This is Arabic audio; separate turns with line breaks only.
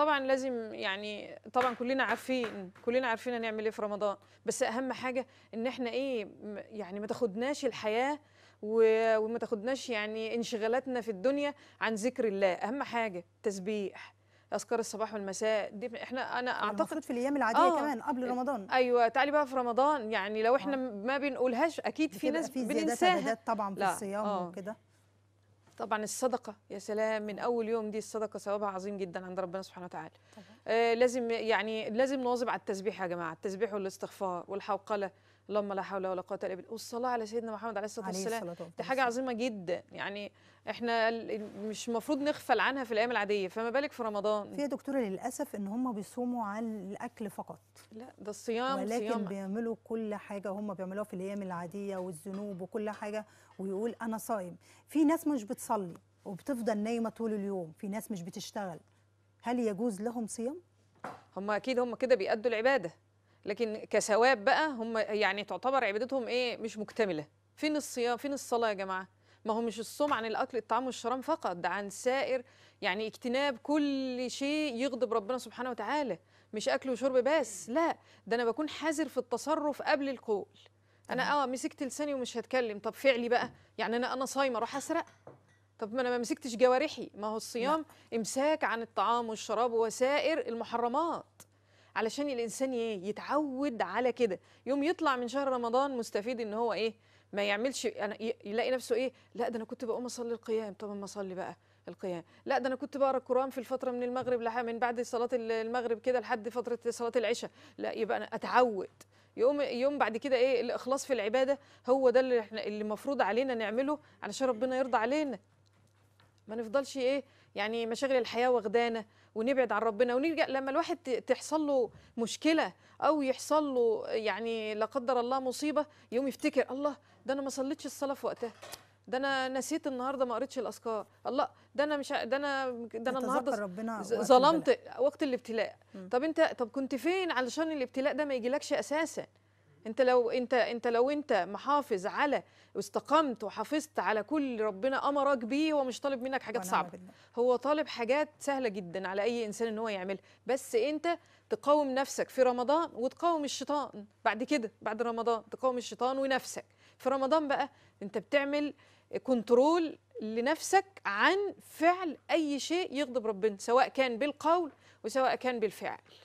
طبعا لازم يعني طبعا كلنا عارفين كلنا عارفين هنعمل ايه في رمضان بس اهم حاجه ان احنا ايه يعني ما تاخدناش الحياه وما تاخدناش يعني انشغالاتنا في الدنيا عن ذكر الله اهم حاجه تسبيح اذكار الصباح والمساء دي احنا انا اعتقد في الايام العاديه آه كمان قبل رمضان ايوه تعالي بقى في رمضان يعني لو احنا آه ما بنقولهاش اكيد في ناس في بننساها طبعا في الصيام آه. وكده طبعا الصدقة يا سلام من أول يوم دي الصدقة ثوابها عظيم جدا عند ربنا سبحانه وتعالى آه لازم يعني لازم نواظب على التسبيح يا جماعة التسبيح والاستغفار والحوقلة اللهم لا حول ولا قوه الا بالله والصلاه على سيدنا محمد عليه الصلاه والسلام دي حاجه عظيمه جدا يعني احنا مش المفروض نغفل عنها في الايام العاديه فما بالك في رمضان في يا
دكتوره للاسف ان هم بيصوموا على الاكل فقط لا ده الصيام ولكن صيام. بيعملوا كل حاجه هم بيعملوها في الايام العاديه والذنوب وكل حاجه ويقول انا صايم في ناس مش بتصلي وبتفضل نايمه طول اليوم في ناس مش بتشتغل هل يجوز لهم صيام
هم اكيد هم كده بيأدوا العباده لكن كثواب بقى هم يعني تعتبر عبادتهم ايه مش مكتمله فين الصيام فين الصلاه يا جماعه ما هو مش الصوم عن الاكل الطعام والشراب فقط ده عن سائر يعني اجتناب كل شيء يغضب ربنا سبحانه وتعالى مش اكل وشرب بس لا ده انا بكون حذر في التصرف قبل القول انا اه مسكت لساني ومش هتكلم طب فعلي بقى يعني انا انا صايمه اروح اسرق طب ما انا ما مسكتش جوارحي ما هو الصيام لا. امساك عن الطعام والشراب وسائر المحرمات علشان الانسان يتعود على كده يوم يطلع من شهر رمضان مستفيد ان هو ايه ما يعملش يلاقي نفسه ايه لا ده انا كنت بقوم اصلي القيام طب ما اصلي بقى القيام لا ده انا كنت بقرا القران في الفتره من المغرب لحد من بعد صلاه المغرب كده لحد فتره صلاه العشاء لا يبقى انا اتعود يوم يوم بعد كده ايه الاخلاص في العباده هو ده اللي احنا اللي المفروض علينا نعمله علشان ربنا يرضى علينا ما نفضلش ايه يعني مشاغل الحياه واخدانا ونبعد عن ربنا ونرجع لما الواحد تحصل له مشكله او يحصل له يعني لا قدر الله مصيبه يوم يفتكر الله ده انا ما صليتش الصلاه في وقتها ده انا نسيت النهارده ما قريتش الاذكار الله ده انا مش ده انا ده انا النهارده ظلمت وقت الابتلاء طب انت طب كنت فين علشان الابتلاء ده ما يجيلكش اساسا انت لو انت انت لو انت محافظ على واستقمت وحافظت على كل ربنا امرك بيه هو مش طالب منك حاجات صعبه هو طالب حاجات سهله جدا على اي انسان ان هو يعملها بس انت تقاوم نفسك في رمضان وتقاوم الشيطان بعد كده بعد رمضان تقاوم الشيطان ونفسك في رمضان بقى انت بتعمل كنترول لنفسك عن فعل اي شيء يغضب ربنا سواء كان بالقول وسواء كان بالفعل